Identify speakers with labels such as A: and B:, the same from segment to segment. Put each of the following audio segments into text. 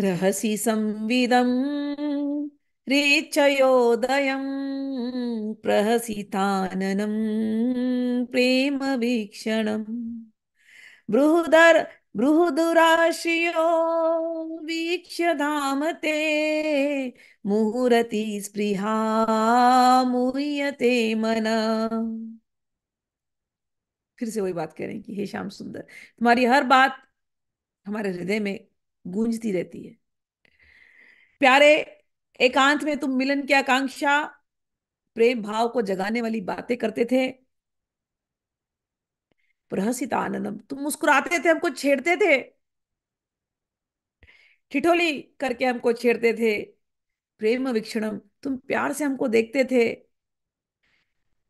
A: रहसि संविदम्
B: रेचयोदयं प्रहसिताननं प्रेमवीक्षणं बृहदर् बृहदुराशियो ते मुहुरति स्पृहा मुह्यते मन फिर से वही बात हैं कि हे श्याम सुंदर तुम्हारी हर बात हमारे हृदय में गूंजती रहती है प्यारे एकांत में तुम मिलन की आकांक्षा प्रेम भाव को जगाने वाली बातें करते थे प्रहसित आनंदम तुम मुस्कुराते थे हमको छेड़ते थे ठिठोली करके हमको छेड़ते थे प्रेम विक्षणम तुम प्यार से हमको देखते थे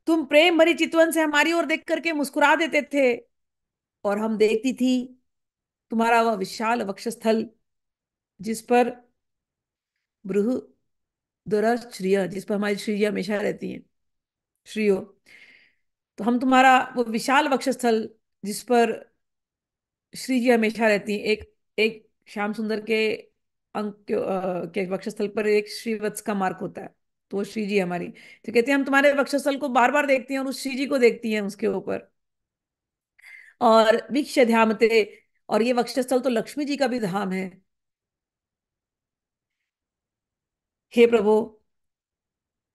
B: तुम प्रेम भरी चितवन से हमारी ओर देख करके मुस्कुरा देते थे और हम देखती थी तुम्हारा वह विशाल वक्षस्थल जिस पर ब्रह दुरा श्रिय जिस पर हमारी श्री हमेशा रहती है श्रीयो तो हम तुम्हारा वो विशाल वक्षस्थल जिस पर श्री जी हमेशा रहती हैं एक एक श्याम सुंदर के अंक के वक्षस्थल पर एक श्रीवत्स का मार्क होता है तो वो श्री जी हमारी तो कहते हैं हम तुम्हारे वक्षस्थल को बार बार देखती हैं और उस श्री जी को देखती हैं उसके ऊपर और विक्ष ध्यामते और ये वक्षस्थल तो लक्ष्मी जी का भी धाम है हे प्रभु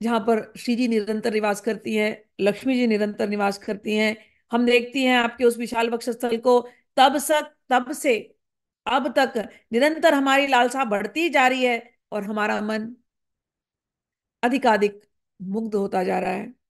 B: जहां पर श्री जी निरंतर निवास करती हैं लक्ष्मी जी निरंतर निवास करती हैं हम देखती हैं आपके उस विशाल वक्षस्थल को तब सक तब से अब तक निरंतर हमारी लालसा बढ़ती जा रही है और हमारा मन
A: अधिकाधिक मुग्ध होता जा रहा है